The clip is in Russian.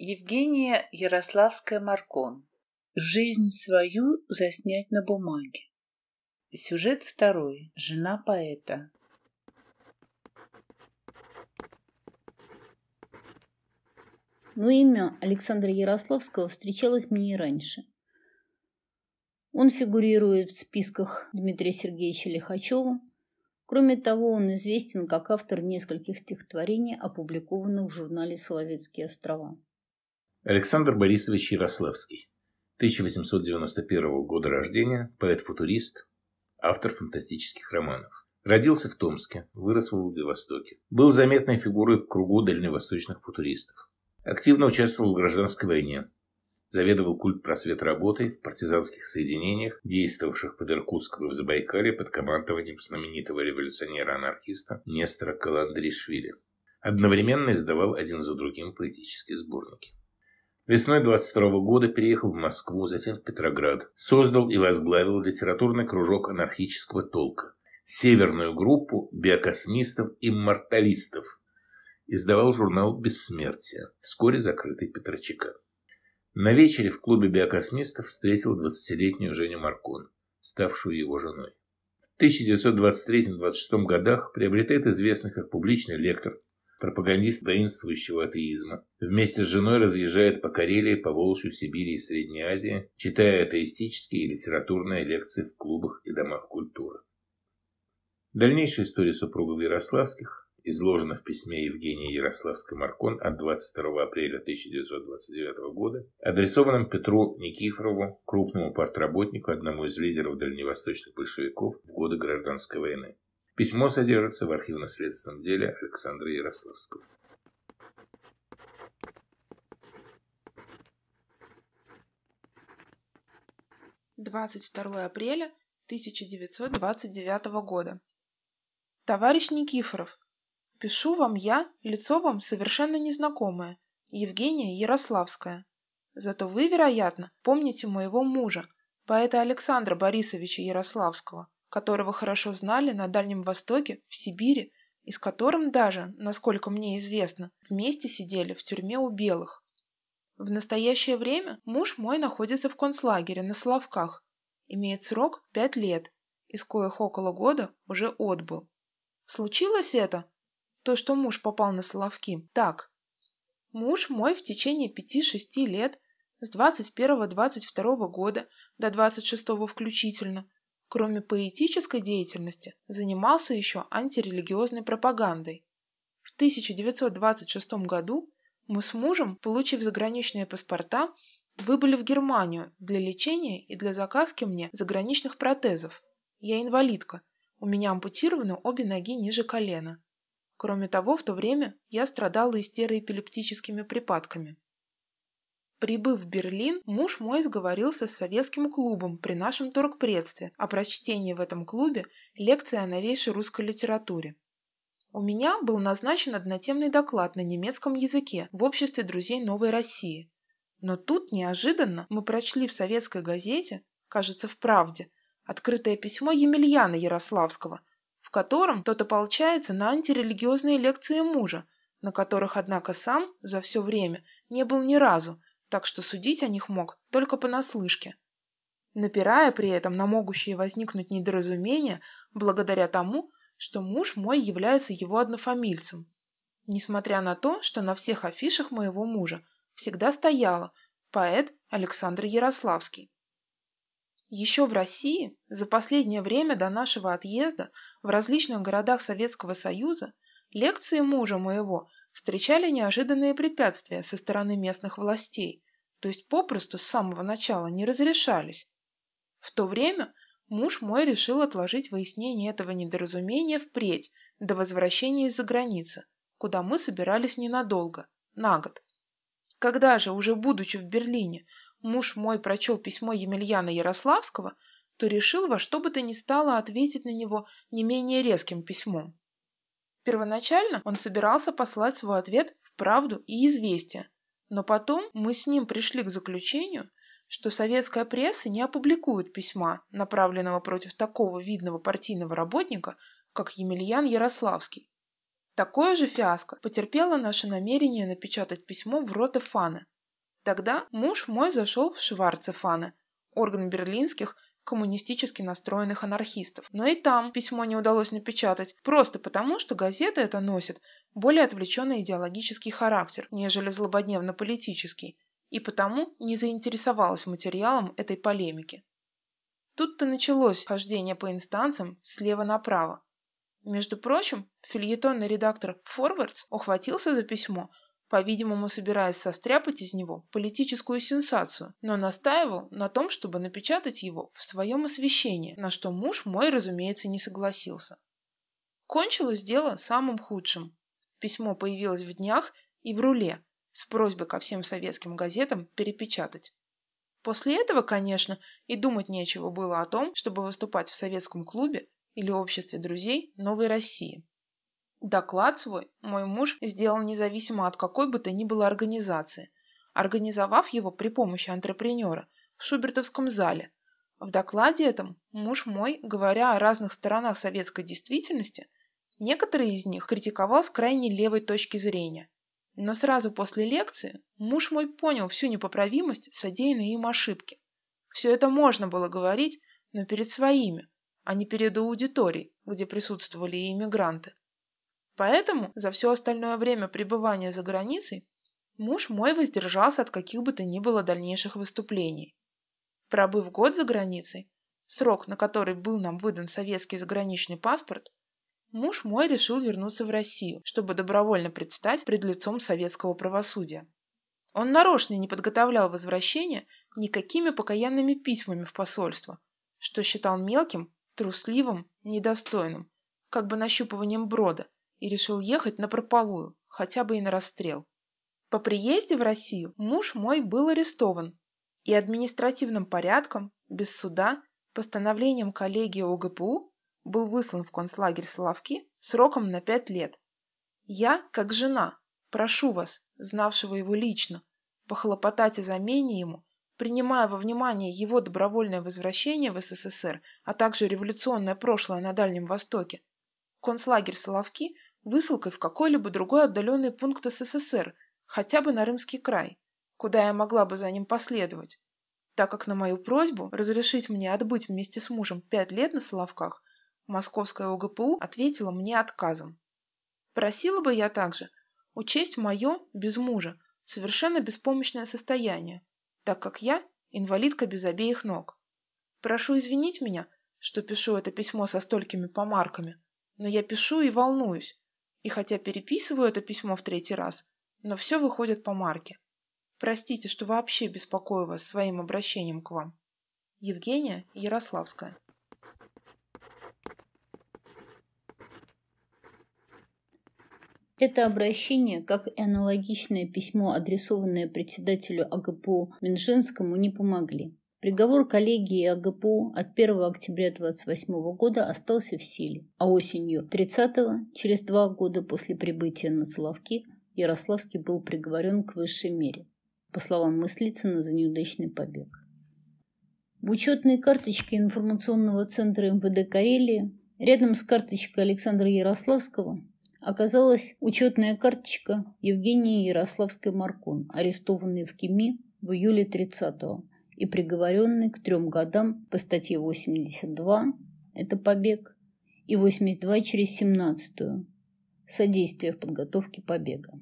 Евгения Ярославская-Маркон. Жизнь свою заснять на бумаге. Сюжет второй. Жена поэта. Но имя Александра Ярославского встречалось мне и раньше. Он фигурирует в списках Дмитрия Сергеевича Лихачева. Кроме того, он известен как автор нескольких стихотворений, опубликованных в журнале «Соловецкие острова». Александр Борисович Ярославский. 1891 года рождения, поэт-футурист, автор фантастических романов. Родился в Томске, вырос в Владивостоке. Был заметной фигурой в кругу дальневосточных футуристов. Активно участвовал в гражданской войне. Заведовал культ просвет работой в партизанских соединениях, действовавших под Иркутском и в Забайкале под командованием знаменитого революционера-анархиста Нестора Каландришвили. Одновременно издавал один за другим поэтические сборники. Весной 22 года переехал в Москву, затем в Петроград. Создал и возглавил литературный кружок анархического толка. Северную группу биокосмистов и морталистов», Издавал журнал «Бессмертие», вскоре закрытый Петрочека. На вечере в клубе биокосмистов встретил 20-летнюю Женю Маркон, ставшую его женой. В 1923-1926 годах приобретает известность как публичный лектор, пропагандист воинствующего атеизма. Вместе с женой разъезжает по Карелии, по Волжью, Сибири и Средней Азии, читая атеистические и литературные лекции в клубах и домах культуры. Дальнейшая история супругов Ярославских изложена в письме Евгения Ярославской-Маркон от 22 апреля 1929 года, адресованном Петру Никифорову, крупному портработнику одному из лидеров дальневосточных большевиков в годы Гражданской войны. Письмо содержится в архивно-следственном деле Александра Ярославского. 22 апреля 1929 года. Товарищ Никифоров, пишу вам я, лицо вам совершенно незнакомое, Евгения Ярославская. Зато вы, вероятно, помните моего мужа, поэта Александра Борисовича Ярославского, которого хорошо знали на Дальнем Востоке, в Сибири, и с которым даже, насколько мне известно, вместе сидели в тюрьме у белых. В настоящее время муж мой находится в концлагере на Соловках, имеет срок пять лет, из коих около года уже отбыл. Случилось это, то, что муж попал на Соловки, так. Муж мой в течение 5-6 лет, с 21-22 года до 26 включительно, Кроме поэтической деятельности, занимался еще антирелигиозной пропагандой. В 1926 году мы с мужем, получив заграничные паспорта, выбыли в Германию для лечения и для заказки мне заграничных протезов. Я инвалидка, у меня ампутированы обе ноги ниже колена. Кроме того, в то время я страдала истероэпилептическими припадками. Прибыв в Берлин, муж мой сговорился с советским клубом при нашем торгпредстве о а прочтении в этом клубе лекции о новейшей русской литературе. У меня был назначен однотемный доклад на немецком языке в Обществе друзей Новой России. Но тут неожиданно мы прочли в советской газете, кажется, в «Правде», открытое письмо Емельяна Ярославского, в котором тот ополчается на антирелигиозные лекции мужа, на которых, однако, сам за все время не был ни разу – так что судить о них мог только понаслышке, напирая при этом на могущие возникнуть недоразумения благодаря тому, что муж мой является его однофамильцем, несмотря на то, что на всех афишах моего мужа всегда стояло поэт Александр Ярославский. Еще в России за последнее время до нашего отъезда в различных городах Советского Союза – Лекции мужа моего встречали неожиданные препятствия со стороны местных властей, то есть попросту с самого начала не разрешались. В то время муж мой решил отложить выяснение этого недоразумения впредь до возвращения из-за границы, куда мы собирались ненадолго, на год. Когда же, уже будучи в Берлине, муж мой прочел письмо Емельяна Ярославского, то решил во что бы то ни стало ответить на него не менее резким письмом. Первоначально он собирался послать свой ответ в правду и известие, но потом мы с ним пришли к заключению, что советская пресса не опубликует письма, направленного против такого видного партийного работника, как Емельян Ярославский. Такое же фиаско потерпело наше намерение напечатать письмо в роте Фана. Тогда муж мой зашел в Шварцефана, орган берлинских коммунистически настроенных анархистов. Но и там письмо не удалось напечатать, просто потому, что газета это носит более отвлеченный идеологический характер, нежели злободневно-политический, и потому не заинтересовалась материалом этой полемики. Тут-то началось хождение по инстанциям слева направо. Между прочим, фельетонный редактор Форвардс ухватился за письмо – по-видимому собираясь состряпать из него политическую сенсацию, но настаивал на том, чтобы напечатать его в своем освещении, на что муж мой, разумеется, не согласился. Кончилось дело самым худшим. Письмо появилось в днях и в руле с просьбой ко всем советским газетам перепечатать. После этого, конечно, и думать нечего было о том, чтобы выступать в советском клубе или обществе друзей Новой России. Доклад свой мой муж сделал независимо от какой бы то ни было организации, организовав его при помощи антрепренера в Шубертовском зале. В докладе этом муж мой, говоря о разных сторонах советской действительности, некоторые из них критиковал с крайне левой точки зрения. Но сразу после лекции муж мой понял всю непоправимость содеянной им ошибки. Все это можно было говорить, но перед своими, а не перед аудиторией, где присутствовали и иммигранты – Поэтому за все остальное время пребывания за границей муж мой воздержался от каких бы то ни было дальнейших выступлений. Пробыв год за границей, срок, на который был нам выдан советский заграничный паспорт, муж мой решил вернуться в Россию, чтобы добровольно предстать пред лицом советского правосудия. Он нарочно не подготовлял возвращение никакими покаянными письмами в посольство, что считал мелким, трусливым, недостойным, как бы нащупыванием брода, и решил ехать на прополую, хотя бы и на расстрел. По приезде в Россию муж мой был арестован и административным порядком, без суда, постановлением коллегии ОГПУ был выслан в концлагерь Соловки сроком на пять лет. Я, как жена, прошу вас, знавшего его лично, похлопотать о замене ему, принимая во внимание его добровольное возвращение в СССР, а также революционное прошлое на Дальнем Востоке. Концлагерь Соловки высылкой в какой-либо другой отдаленный пункт СССР, хотя бы на Рымский край, куда я могла бы за ним последовать, так как на мою просьбу разрешить мне отбыть вместе с мужем пять лет на Соловках московская ОГПУ ответила мне отказом. Просила бы я также учесть мое, без мужа, совершенно беспомощное состояние, так как я инвалидка без обеих ног. Прошу извинить меня, что пишу это письмо со столькими помарками, но я пишу и волнуюсь, и хотя переписываю это письмо в третий раз, но все выходит по марке. Простите, что вообще беспокою вас своим обращением к вам. Евгения Ярославская. Это обращение, как и аналогичное письмо, адресованное председателю АГПУ Минжинскому, не помогли. Приговор коллегии АГПУ от 1 октября 1928 года остался в силе, а осенью 30-го, через два года после прибытия на Соловки, Ярославский был приговорен к высшей мере, по словам Мыслицына, за неудачный побег. В учетной карточке информационного центра МВД Карелии рядом с карточкой Александра Ярославского оказалась учетная карточка Евгении Ярославской Маркон, арестованной в Кеми в июле 30-го и приговоренный к трем годам по статье 82 – это побег, и 82 через 17 – содействие в подготовке побега.